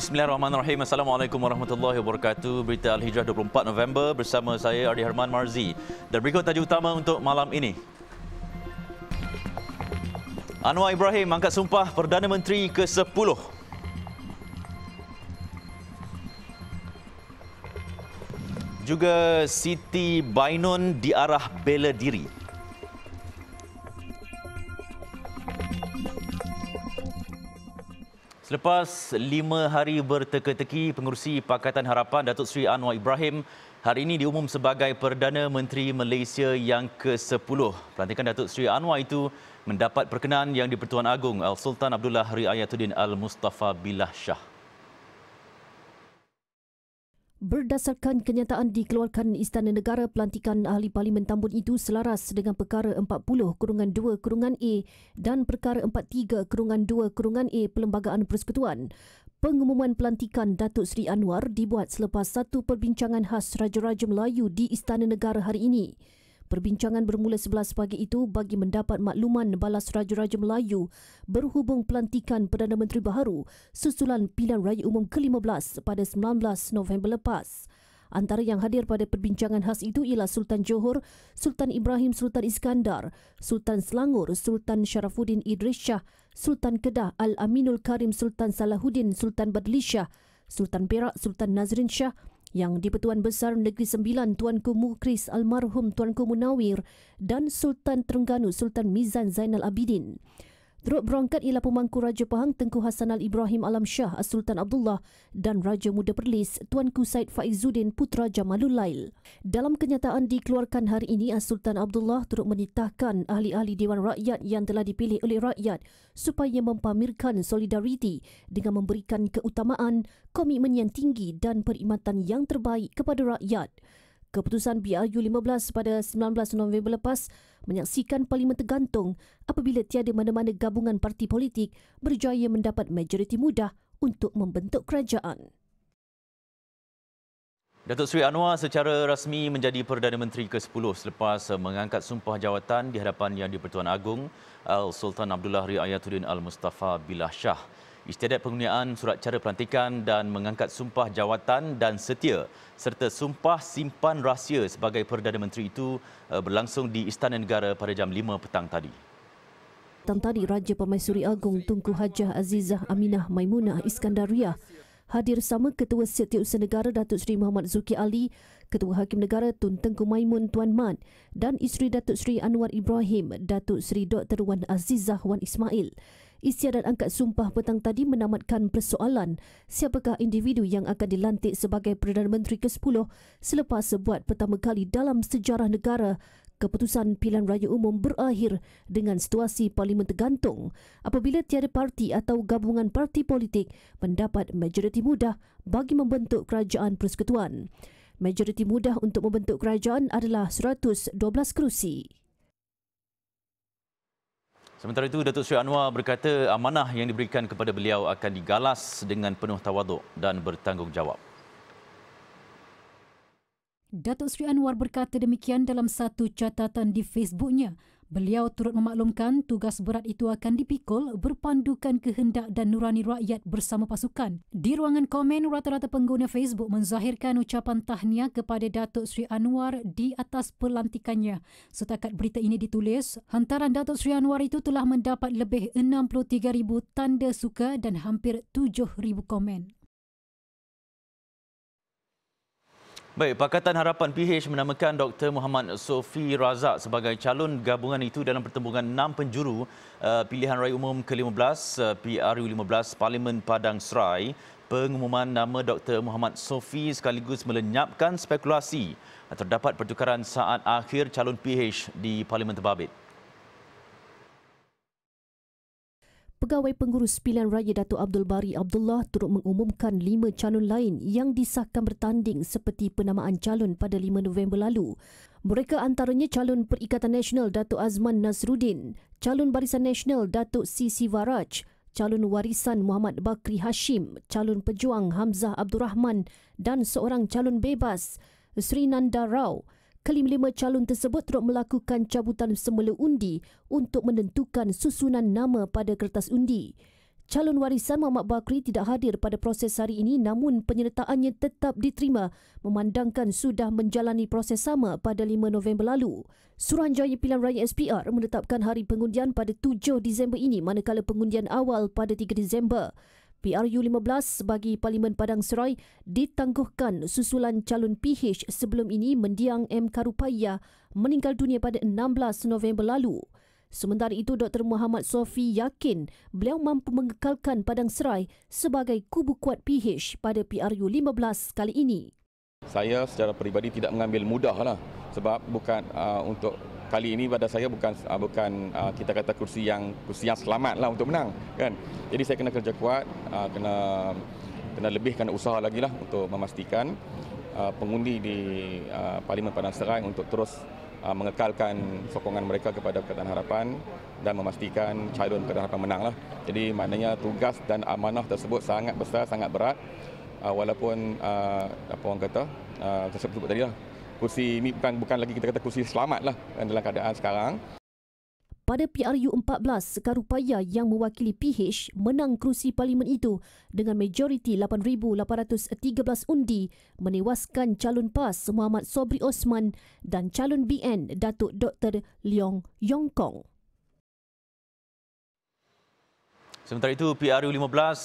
Bismillahirrahmanirrahim. Assalamualaikum warahmatullahi wabarakatuh. Berita Al-Hijrah 24 November bersama saya Ardi Herman Marzi. Dan berikut tajuk utama untuk malam ini. Anwar Ibrahim angkat sumpah Perdana Menteri ke-10. Juga Siti Bainun diarah bela diri. Selepas lima hari berteka-teki, pengurusi Pakatan Harapan Datuk Seri Anwar Ibrahim hari ini diumum sebagai Perdana Menteri Malaysia yang ke-10. Pelantikan Datuk Seri Anwar itu mendapat perkenan yang di-Pertuan Agong Al-Sultan Abdullah Riayatuddin Al-Mustafa Billah Shah. Berdasarkan kenyataan dikeluarkan Istana Negara, pelantikan Ahli Parlimen Tambun itu selaras dengan perkara 40-2-A dan perkara 43-2-A Perlembagaan Persekutuan. Pengumuman pelantikan Datuk Seri Anwar dibuat selepas satu perbincangan khas Raja-Raja Melayu di Istana Negara hari ini. Perbincangan bermula 11 pagi itu bagi mendapat makluman balas Raja-Raja Melayu berhubung pelantikan Perdana Menteri baru susulan pilihan raya umum ke-15 pada 19 November lepas. Antara yang hadir pada perbincangan khas itu ialah Sultan Johor, Sultan Ibrahim Sultan Iskandar, Sultan Selangor Sultan Sharafuddin Idris Shah, Sultan Kedah Al-Aminul Karim Sultan Salahuddin Sultan Badlishah, Sultan Perak Sultan Nazrin Shah, yang di-Pertuan Besar Negeri Sembilan Tuanku Mukris Almarhum Tuanku Munawir dan Sultan Terengganu Sultan Mizan Zainal Abidin. Turut berangkat ialah pemangku Raja Pahang Tengku Hassan Al Ibrahim Alam Shah Sultan Abdullah dan Raja Muda Perlis Tuanku Said Faizuddin Putra Jamalul Lail. Dalam kenyataan dikeluarkan hari ini, Sultan Abdullah turut menitahkan ahli-ahli Dewan Rakyat yang telah dipilih oleh rakyat supaya mempamirkan solidariti dengan memberikan keutamaan, komitmen yang tinggi dan perkhidmatan yang terbaik kepada rakyat. Keputusan BRU 15 pada 19 November lepas menyaksikan parlimen tergantung apabila tiada mana-mana gabungan parti politik berjaya mendapat majoriti mudah untuk membentuk kerajaan. Datuk Seri Anwar secara rasmi menjadi Perdana Menteri ke-10 selepas mengangkat sumpah jawatan di hadapan Yang di-Pertuan Agong Al Sultan Abdullah Riayatuddin Al Mustafa Billah Shah istiadat pengundian surat cara pelantikan dan mengangkat sumpah jawatan dan setia serta sumpah simpan rahsia sebagai Perdana Menteri itu eh, berlangsung di Istana Negara pada jam 5 petang tadi. Petang tadi, Raja Pemaisuri Agong Tunku Hajah Azizah Aminah Maimunah Iskandariah hadir sama Ketua Setiausaha Negara Datuk Seri Muhammad Zuki Ali, Ketua Hakim Negara Tun Tengku Maimun Tuan Man dan isteri Datuk Seri Anwar Ibrahim, Datuk Seri Dr. Wan Azizah Wan Ismail. Istiadat Angkat Sumpah petang tadi menamatkan persoalan siapakah individu yang akan dilantik sebagai Perdana Menteri ke-10 selepas sebuat pertama kali dalam sejarah negara keputusan pilihan raya umum berakhir dengan situasi parlimen tergantung apabila tiada parti atau gabungan parti politik mendapat majoriti mudah bagi membentuk kerajaan persekutuan. Majoriti mudah untuk membentuk kerajaan adalah 112 kerusi. Sementara itu, Datuk Sri Anwar berkata amanah yang diberikan kepada beliau akan digalas dengan penuh tawaduk dan bertanggungjawab. Datuk Sri Anwar berkata demikian dalam satu catatan di Facebooknya Beliau turut memaklumkan tugas berat itu akan dipikul berpandukan kehendak dan nurani rakyat bersama pasukan. Di ruangan komen, rata-rata pengguna Facebook menzahirkan ucapan tahniah kepada Datuk Sri Anwar di atas pelantikannya. Setakat berita ini ditulis, hantaran Datuk Sri Anwar itu telah mendapat lebih 63,000 tanda suka dan hampir 7,000 komen. Baik, Pakatan Harapan PH menamakan Dr. Muhammad Sofi Razak sebagai calon gabungan itu dalam pertembungan enam penjuru uh, pilihan raya umum ke-15 uh, PRU15 Parlimen Padang Serai. Pengumuman nama Dr. Muhammad Sofi sekaligus melenyapkan spekulasi terdapat pertukaran saat akhir calon PH di Parlimen Terbabit. Pegawai Pengurus Pilihan Raya Dato' Abdul Bari Abdullah turut mengumumkan lima calon lain yang disahkan bertanding seperti penamaan calon pada 5 November lalu. Mereka antaranya calon Perikatan Nasional Dato' Azman Nasruddin, calon Barisan Nasional Dato' C. Sivaraj, calon warisan Muhammad Bakri Hashim, calon pejuang Hamzah Abdul Rahman dan seorang calon bebas Sri Nanda Rao kelima-lima calon tersebut turut melakukan cabutan semula undi untuk menentukan susunan nama pada kertas undi. Calon warisan Muhammad Bakri tidak hadir pada proses hari ini namun penyertaannya tetap diterima memandangkan sudah menjalani proses sama pada 5 November lalu. Suruhanjaya Pilihan Raya SPR menetapkan hari pengundian pada 7 Disember ini manakala pengundian awal pada 3 Disember. PRU15 bagi Parlimen Padang Serai ditangguhkan susulan calon PH sebelum ini mendiang M. Karupaya meninggal dunia pada 16 November lalu. Sementara itu, Dr. Muhammad Sofi yakin beliau mampu mengekalkan Padang Serai sebagai kubu kuat PH pada PRU15 kali ini. Saya secara peribadi tidak mengambil mudah lah sebab bukan uh, untuk kali ini pada saya bukan ah, bukan ah, kita kata kursi yang kursi yang selamat lah untuk menang kan jadi saya kena kerja kuat uh, kena kena lebihkan usaha lagi lah untuk memastikan pengundi di uh, Parlimen Padang Serai untuk terus mengekalkan sokongan mereka kepada Perkataan Harapan dan memastikan calon Perkataan Harapan menang lah. Jadi maknanya tugas dan amanah tersebut sangat besar, sangat berat walaupun apa orang kata uh, tersebut tadi lah kursi ini bukan, bukan lagi kita kata kursi selamat lah dalam keadaan sekarang. Pada PRU14, Karupaya yang mewakili PH menang kerusi parlimen itu dengan majoriti 8,813 undi menewaskan calon PAS Muhammad Sobri Osman dan calon BN Datuk Dr. Leong Yong Kong. Sementara itu, PRU15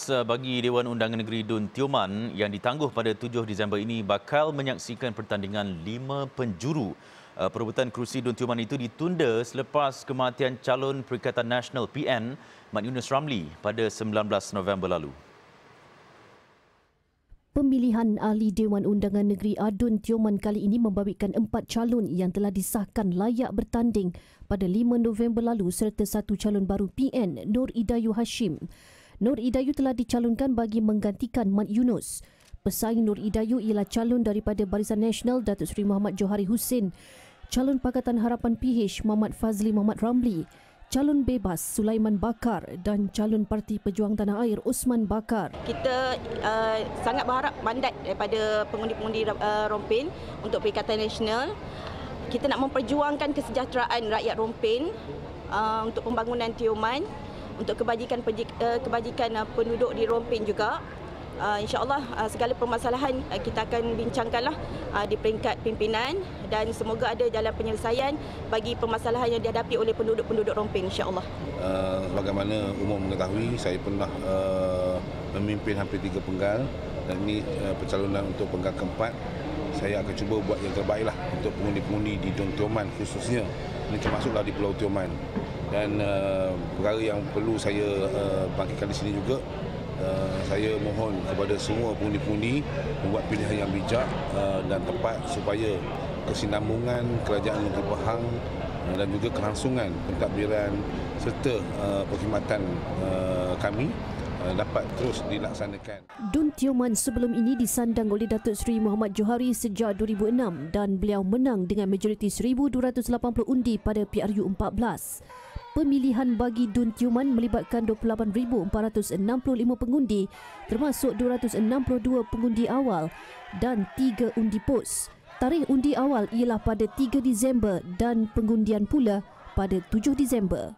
eh, bagi Dewan Undangan Negeri Dun Tioman yang ditangguh pada 7 Disember ini bakal menyaksikan pertandingan lima penjuru. Eh, perebutan kerusi Dun Tioman itu ditunda selepas kematian calon Perikatan Nasional PN, Mat Yunus Ramli pada 19 November lalu. Pemilihan ahli Dewan Undangan Negeri Adun Tioman kali ini membabitkan empat calon yang telah disahkan layak bertanding pada 5 November lalu serta satu calon baru PN Nur Idayu Hashim. Nur Idayu telah dicalonkan bagi menggantikan Mat Yunus. Pesaing Nur Idayu ialah calon daripada Barisan Nasional Datuk Seri Muhammad Johari Hussein, calon Pakatan Harapan PH Muhammad Fazli Muhammad Ramli calon bebas Sulaiman Bakar dan calon Parti Pejuang Tanah Air Usman Bakar. Kita uh, sangat berharap mandat daripada pengundi-pengundi uh, Rompin untuk Perikatan Nasional. Kita nak memperjuangkan kesejahteraan rakyat Rompin uh, untuk pembangunan Tioman, untuk kebajikan uh, kebajikan uh, penduduk di Rompin juga uh, insyaallah uh, segala permasalahan uh, kita akan bincangkanlah uh, di peringkat pimpinan dan semoga ada jalan penyelesaian bagi permasalahan yang dihadapi oleh penduduk-penduduk Rompin, insyaallah. Uh, sebagaimana umum mengetahui saya pernah uh, memimpin hampir tiga penggal dan ini uh, pencalonan untuk penggal keempat saya akan cuba buat yang terbaiklah untuk pengundi-pengundi di Don Tioman khususnya ini termasuklah di Pulau Tioman dan uh, perkara yang perlu saya uh, bangkitkan di sini juga Eh, saya mohon kepada semua pundi-pundi membuat pilihan yang bijak eh, dan tepat supaya kesinambungan kerajaan negeri Pahang eh, dan juga kelangsungan pentadbiran serta perkhidmatan kami dapat terus dilaksanakan. Dun Tioman sebelum ini disandang oleh Datuk Seri Muhammad Johari sejak 2006 dan beliau menang dengan majoriti 1,280 undi pada PRU 14 pemilihan bagi Dun Tiuman melibatkan 28,465 pengundi termasuk 262 pengundi awal dan 3 undi pos. Tarikh undi awal ialah pada 3 Disember dan pengundian pula pada 7 Disember.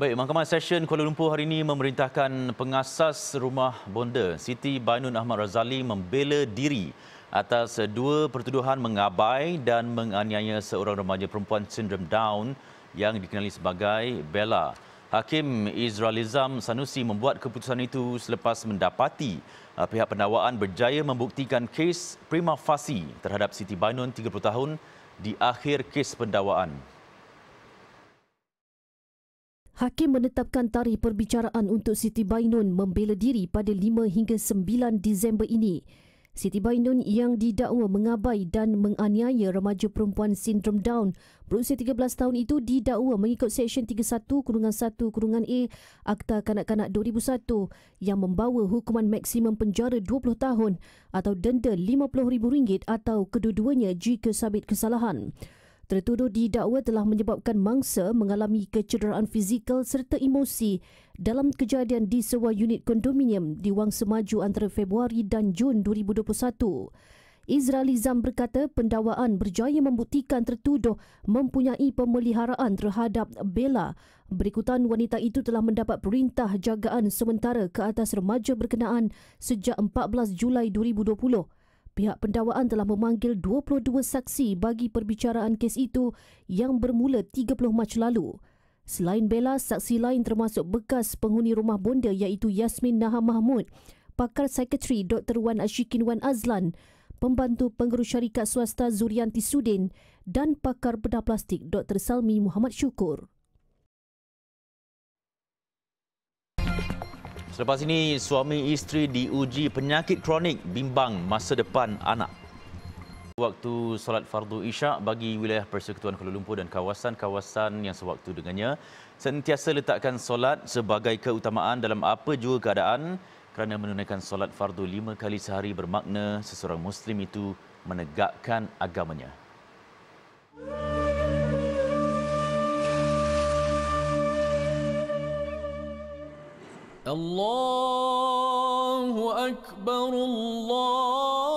Baik, Mahkamah Session Kuala Lumpur hari ini memerintahkan pengasas rumah bonda Siti Bainun Ahmad Razali membela diri atas dua pertuduhan mengabai dan menganiaya seorang remaja perempuan sindrom Down yang dikenali sebagai Bella. Hakim Israelizam Sanusi membuat keputusan itu selepas mendapati uh, pihak pendakwaan berjaya membuktikan kes prima facie terhadap Siti Bainun 30 tahun di akhir kes pendakwaan. Hakim menetapkan tarikh perbicaraan untuk Siti Bainun membela diri pada 5 hingga 9 Disember ini. Siti Bainun yang didakwa mengabai dan menganiaya remaja perempuan sindrom Down berusia 13 tahun itu didakwa mengikut Seksyen 31 Kurungan 1 Kurungan A Akta Kanak-Kanak 2001 yang membawa hukuman maksimum penjara 20 tahun atau denda RM50,000 atau kedua-duanya jika sabit kesalahan tertuduh didakwa telah menyebabkan mangsa mengalami kecederaan fizikal serta emosi dalam kejadian di sebuah unit kondominium di Wang Semaju antara Februari dan Jun 2021. Izra Lizam berkata pendawaan berjaya membuktikan tertuduh mempunyai pemeliharaan terhadap Bella. Berikutan wanita itu telah mendapat perintah jagaan sementara ke atas remaja berkenaan sejak 14 Julai Pihak pendakwaan telah memanggil 22 saksi bagi perbicaraan kes itu yang bermula 30 Mac lalu. Selain Bella, saksi lain termasuk bekas penghuni rumah bonda iaitu Yasmin Naha Mahmud, pakar sekretari Dr. Wan Ashikin Wan Azlan, pembantu pengurus syarikat swasta Zurianti Sudin dan pakar bedah plastik Dr. Salmi Muhammad Syukur. Selepas ini, suami isteri diuji penyakit kronik bimbang masa depan anak. Waktu solat fardu isyak bagi wilayah Persekutuan Kuala Lumpur dan kawasan-kawasan yang sewaktu dengannya sentiasa letakkan solat sebagai keutamaan dalam apa jua keadaan kerana menunaikan solat fardu lima kali sehari bermakna seseorang Muslim itu menegakkan agamanya. Música الله أكبر الله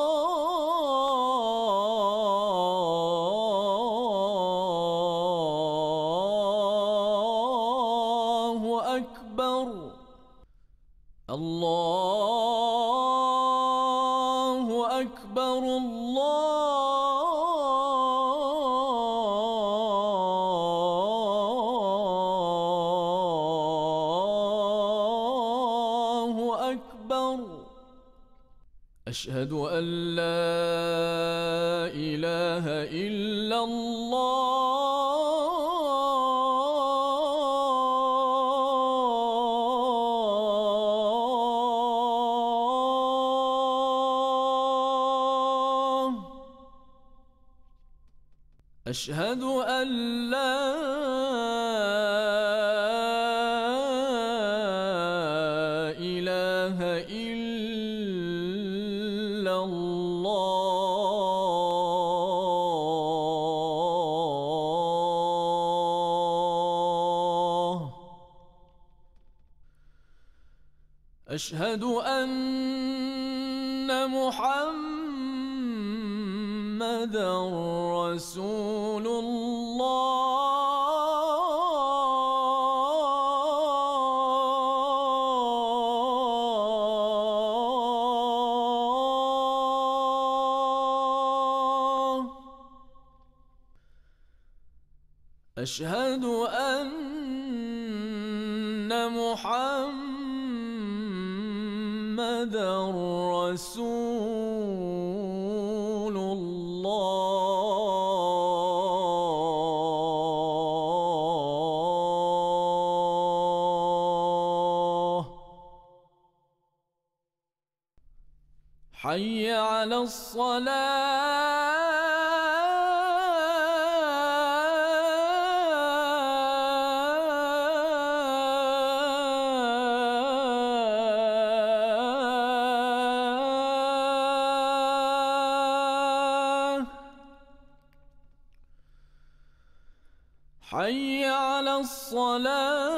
الله أشهد أن محمد رسول حي على الصلاه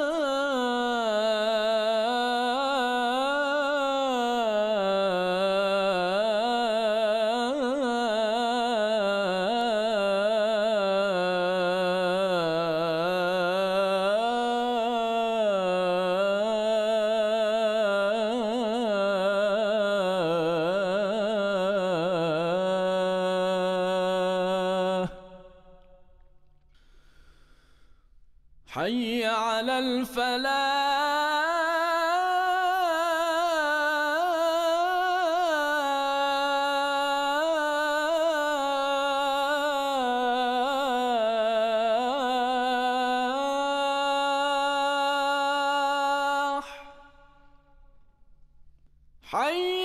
حي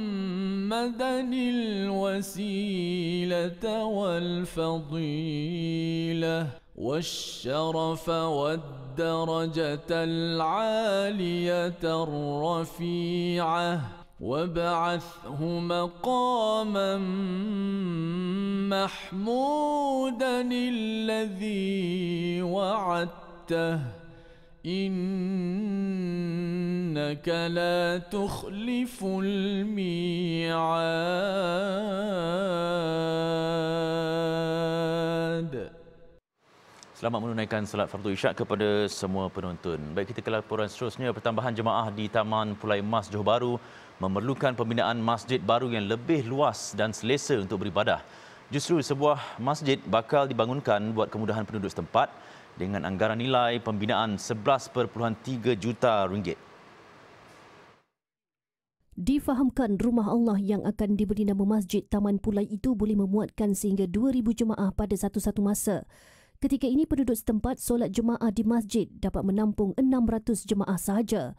محمدا الوسيلة والفضيلة والشرف والدرجة العالية الرفيعة وابعثه مقاما محمودا الذي وعدته إنك لا تخلف الميعاد Selamat menunaikan salat fardu isyak kepada semua penonton. Baik kita ke laporan seterusnya, pertambahan jemaah di Taman Pulai Mas Johor Baru memerlukan pembinaan masjid baru yang lebih luas dan selesa untuk beribadah. Justru sebuah masjid bakal dibangunkan buat kemudahan penduduk setempat dengan anggaran nilai pembinaan 11.3 juta ringgit. Difahamkan rumah Allah yang akan diberi nama Masjid Taman Pulai itu boleh memuatkan sehingga 2,000 jemaah pada satu-satu masa. Ketika ini penduduk setempat solat jemaah di masjid dapat menampung 600 jemaah sahaja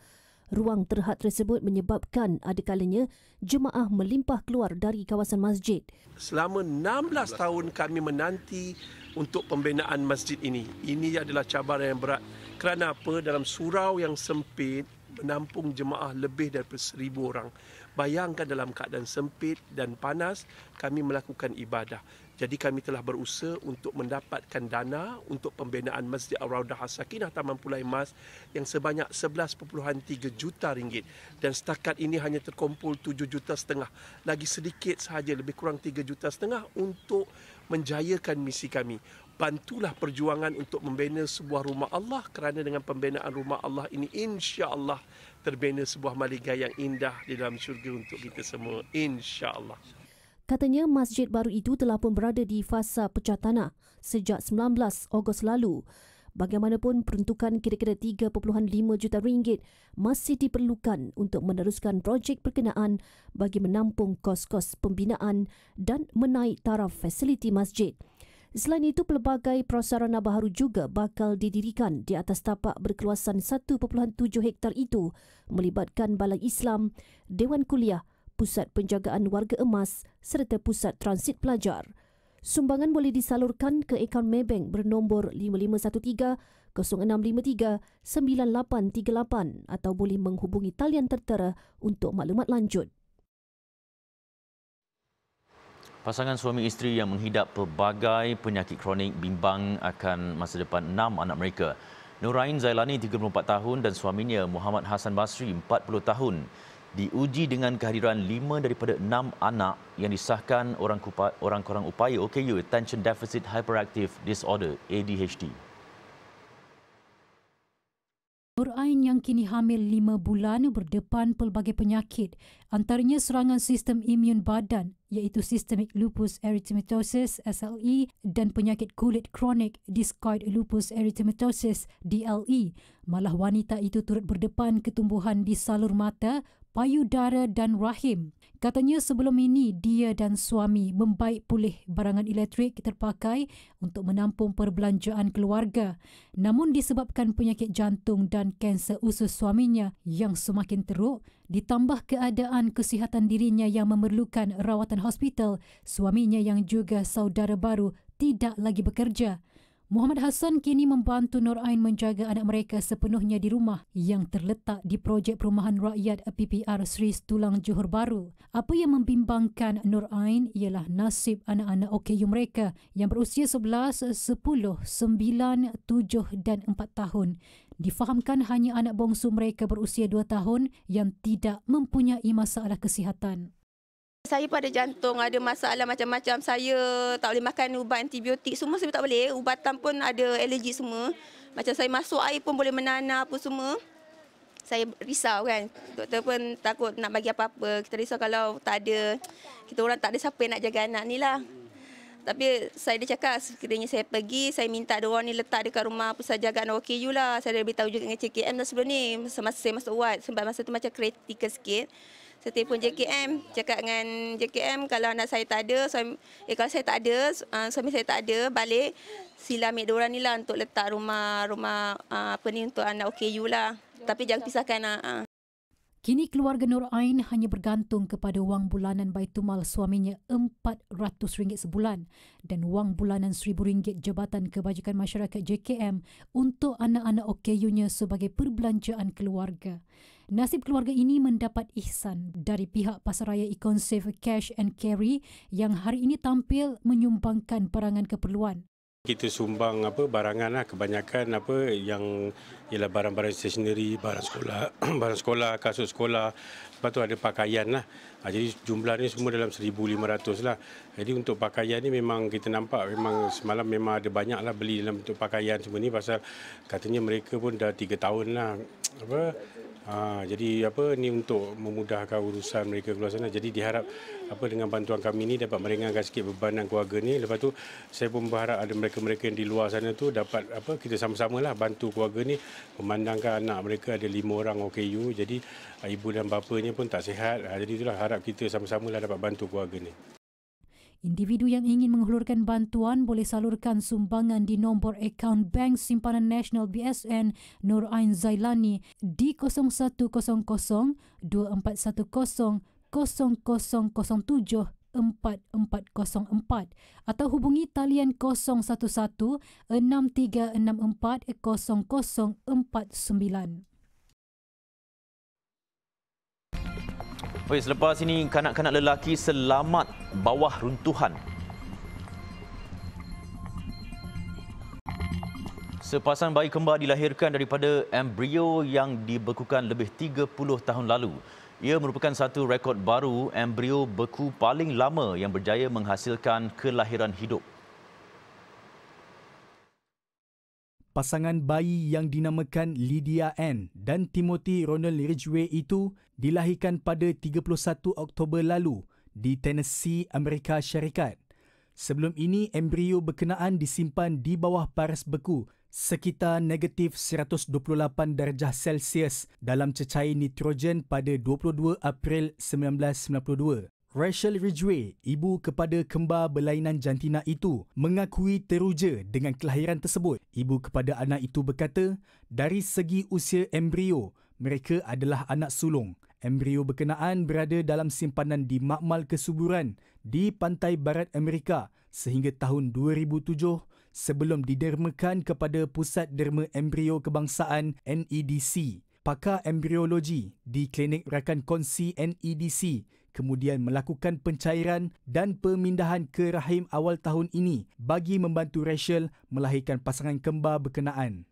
ruang terhad tersebut menyebabkan adakalanya jemaah melimpah keluar dari kawasan masjid. Selama 16 tahun kami menanti untuk pembinaan masjid ini. Ini adalah cabaran yang berat. Kerana apa? Dalam surau yang sempit, menampung jemaah lebih daripada seribu orang. Bayangkan dalam keadaan sempit dan panas, kami melakukan ibadah. Jadi kami telah berusaha untuk mendapatkan dana untuk pembinaan Masjid Al-Raudah Al-Sakinah Taman Pulai Mas yang sebanyak 11.3 juta ringgit dan setakat ini hanya terkumpul 7 juta setengah. Lagi sedikit sahaja lebih kurang 3 juta setengah untuk menjayakan misi kami. Bantulah perjuangan untuk membina sebuah rumah Allah kerana dengan pembinaan rumah Allah ini insya-Allah terbina sebuah maligai yang indah di dalam syurga untuk kita semua insya-Allah. insya allah Katanya masjid baru itu telah pun berada di fasa pecah tanah sejak 19 Ogos lalu. Bagaimanapun peruntukan kira-kira 3.5 juta ringgit masih diperlukan untuk meneruskan projek perkenaan bagi menampung kos-kos pembinaan dan menaik taraf fasiliti masjid. Selain itu, pelbagai prasarana baharu juga bakal didirikan di atas tapak berkeluasan 1.7 hektar itu melibatkan Balai Islam, Dewan Kuliah Pusat Penjagaan Warga Emas serta Pusat Transit Pelajar. Sumbangan boleh disalurkan ke akaun Maybank bernombor 5513-0653-9838 atau boleh menghubungi talian tertera untuk maklumat lanjut. Pasangan suami isteri yang menghidap pelbagai penyakit kronik bimbang akan masa depan enam anak mereka. Nurain Zailani, 34 tahun dan suaminya Muhammad Hasan Basri, 40 tahun diuji dengan kehadiran lima daripada enam anak yang disahkan orang orang kurang upaya OKU Attention Deficit Hyperactive Disorder ADHD. Nur Ain yang kini hamil lima bulan berdepan pelbagai penyakit antaranya serangan sistem imun badan iaitu systemic lupus erythematosus SLE dan penyakit kulit kronik discoid lupus erythematosus DLE malah wanita itu turut berdepan ketumbuhan di salur mata payudara dan rahim. Katanya sebelum ini dia dan suami membaik pulih barangan elektrik terpakai untuk menampung perbelanjaan keluarga. Namun disebabkan penyakit jantung dan kanser usus suaminya yang semakin teruk, ditambah keadaan kesihatan dirinya yang memerlukan rawatan hospital, suaminya yang juga saudara baru tidak lagi bekerja. Muhammad Hassan kini membantu Nur Ain menjaga anak mereka sepenuhnya di rumah yang terletak di projek perumahan rakyat PPR Sri Tulang Johor Baru. Apa yang membimbangkan Nur Ain ialah nasib anak-anak OKU mereka yang berusia 11, 10, 9, 7 dan 4 tahun. Difahamkan hanya anak bongsu mereka berusia 2 tahun yang tidak mempunyai masalah kesihatan saya pun ada jantung, ada masalah macam-macam. Saya tak boleh makan ubat antibiotik. Semua saya tak boleh. Ubatan pun ada alergi semua. Macam saya masuk air pun boleh menanah apa semua. Saya risau kan. Doktor pun takut nak bagi apa-apa. Kita risau kalau tak ada. Kita orang tak ada siapa nak jaga anak ni lah. Tapi saya dah cakap sekiranya saya pergi, saya minta dia orang ni letak dekat rumah pusat jagaan OKU lah. Saya dah beritahu juga dengan CKM dah sebelum ni. Semasa saya masuk UAT. Sebab masa tu macam kritikal sikit saya telefon JKM cakap dengan JKM kalau anak saya tak ada suami, eh kalau saya tak ada uh, suami saya tak ada balik sila ambil dua orang ni lah untuk letak rumah rumah uh, apa ni untuk anak OKU lah ya, tapi jangan pisahkan lah. Uh. Kini keluarga Nur Ain hanya bergantung kepada wang bulanan Baitumal suaminya RM400 sebulan dan wang bulanan RM1,000 Jabatan Kebajikan Masyarakat JKM untuk anak-anak OKU-nya sebagai perbelanjaan keluarga. Nasib keluarga ini mendapat ihsan dari pihak pasaraya ikon Save Cash and Carry yang hari ini tampil menyumbangkan barangan keperluan. Kita sumbang apa barangan lah kebanyakan apa yang ialah barang-barang stationery, barang sekolah, barang sekolah, kasut sekolah, lepas tu ada pakaian lah. Ah, jadi jumlah ni semua dalam 1,500 lah. Jadi untuk pakaian ni memang kita nampak memang semalam memang ada banyak lah beli dalam bentuk pakaian semua ni pasal katanya mereka pun dah 3 tahun lah apa Ha, jadi apa ni untuk memudahkan urusan mereka keluar sana. Jadi diharap apa dengan bantuan kami ini dapat meringankan sikit beban dan keluarga ni. Lepas tu saya pun berharap ada mereka-mereka yang di luar sana tu dapat apa kita sama-sama lah bantu keluarga ni memandangkan anak mereka ada lima orang OKU. Jadi ibu dan bapanya pun tak sihat. Ha, jadi itulah harap kita sama-sama lah dapat bantu keluarga ni. Individu yang ingin menghulurkan bantuan boleh salurkan sumbangan di nombor akaun Bank Simpanan Nasional BSN Nur Ain Zailani di 0100-2410-0007-4404 atau hubungi talian 011-6364-0049. Baik, selepas ini kanak-kanak lelaki selamat bawah runtuhan. Sepasang bayi kembar dilahirkan daripada embrio yang dibekukan lebih 30 tahun lalu. Ia merupakan satu rekod baru embrio beku paling lama yang berjaya menghasilkan kelahiran hidup. pasangan bayi yang dinamakan Lydia Ann dan Timothy Ronald Ridgway itu dilahirkan pada 31 Oktober lalu di Tennessee, Amerika Syarikat. Sebelum ini, embrio berkenaan disimpan di bawah paras beku sekitar negatif 128 darjah Celsius dalam cecair nitrogen pada 22 April 1992. Rachel Ridgway, ibu kepada kembar berlainan jantina itu, mengakui teruja dengan kelahiran tersebut. Ibu kepada anak itu berkata, dari segi usia embrio, mereka adalah anak sulung. Embrio berkenaan berada dalam simpanan di makmal kesuburan di pantai barat Amerika sehingga tahun 2007 sebelum didermakan kepada Pusat Derma Embrio Kebangsaan NEDC. Pakar embriologi di Klinik Rakan Konsi NEDC, kemudian melakukan pencairan dan pemindahan ke rahim awal tahun ini bagi membantu Rachel melahirkan pasangan kembar berkenaan.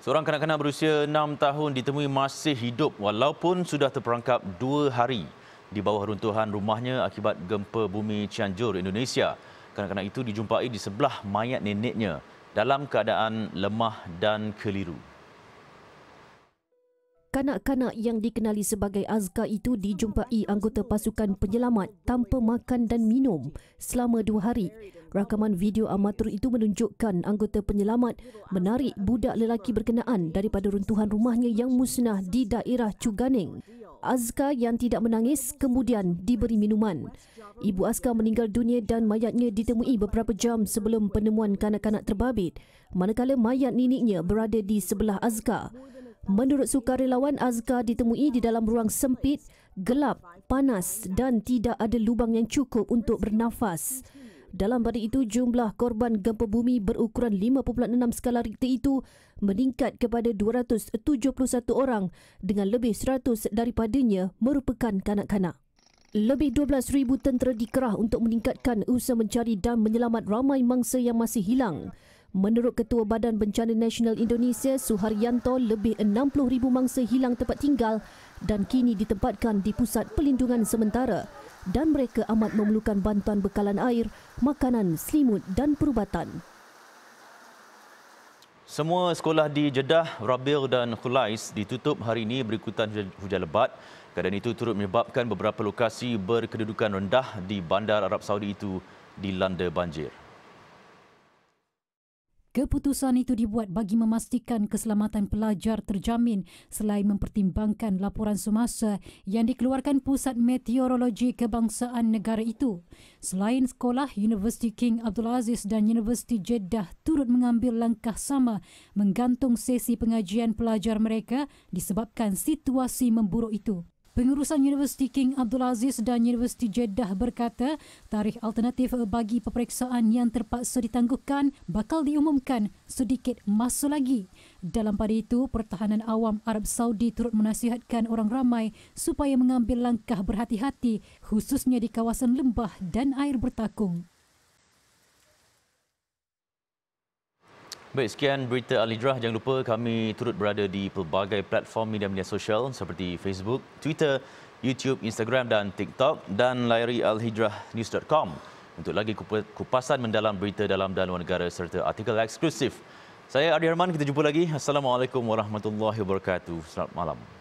Seorang kanak-kanak berusia 6 tahun ditemui masih hidup walaupun sudah terperangkap 2 hari di bawah runtuhan rumahnya akibat gempa bumi Cianjur, Indonesia. Kanak-kanak itu dijumpai di sebelah mayat neneknya dalam keadaan lemah dan keliru. Kanak-kanak yang dikenali sebagai Azka itu dijumpai anggota pasukan penyelamat tanpa makan dan minum selama dua hari. Rakaman video amatur itu menunjukkan anggota penyelamat menarik budak lelaki berkenaan daripada runtuhan rumahnya yang musnah di daerah Cuganing. Azka yang tidak menangis kemudian diberi minuman. Ibu Azka meninggal dunia dan mayatnya ditemui beberapa jam sebelum penemuan kanak-kanak terbabit. Manakala mayat neneknya berada di sebelah Azka. Menurut sukarelawan, Azkar ditemui di dalam ruang sempit, gelap, panas dan tidak ada lubang yang cukup untuk bernafas. Dalam pada itu, jumlah korban gempa bumi berukuran 5.6 skala Richter itu meningkat kepada 271 orang dengan lebih 100 daripadanya merupakan kanak-kanak. Lebih 12,000 tentera dikerah untuk meningkatkan usaha mencari dan menyelamat ramai mangsa yang masih hilang. Menurut Ketua Badan Bencana Nasional Indonesia Suharyanto, lebih ribu mangsa hilang tempat tinggal dan kini ditempatkan di pusat pelindungan sementara dan mereka amat memerlukan bantuan bekalan air, makanan, selimut dan perubatan. Semua sekolah di Jeddah, Rabil dan Khulais ditutup hari ini berikutan hujan lebat. Keadaan itu turut menyebabkan beberapa lokasi berkedudukan rendah di bandar Arab Saudi itu dilanda banjir. Keputusan itu dibuat bagi memastikan keselamatan pelajar terjamin selain mempertimbangkan laporan semasa yang dikeluarkan Pusat Meteorologi Kebangsaan Negara itu. Selain sekolah, Universiti King Abdul Aziz dan Universiti Jeddah turut mengambil langkah sama menggantung sesi pengajian pelajar mereka disebabkan situasi memburuk itu. Pengurusan Universiti King Abdul Aziz dan Universiti Jeddah berkata tarikh alternatif bagi peperiksaan yang terpaksa ditangguhkan bakal diumumkan sedikit masa lagi. Dalam pada itu, pertahanan awam Arab Saudi turut menasihatkan orang ramai supaya mengambil langkah berhati-hati khususnya di kawasan lembah dan air bertakung. Baik, sekian berita Al-Hijrah. Jangan lupa kami turut berada di pelbagai platform media-media sosial seperti Facebook, Twitter, YouTube, Instagram dan TikTok dan layari alhijrahnews.com untuk lagi kupasan mendalam berita dalam dan luar negara serta artikel eksklusif. Saya Adi Herman, kita jumpa lagi. Assalamualaikum warahmatullahi wabarakatuh. Selamat malam.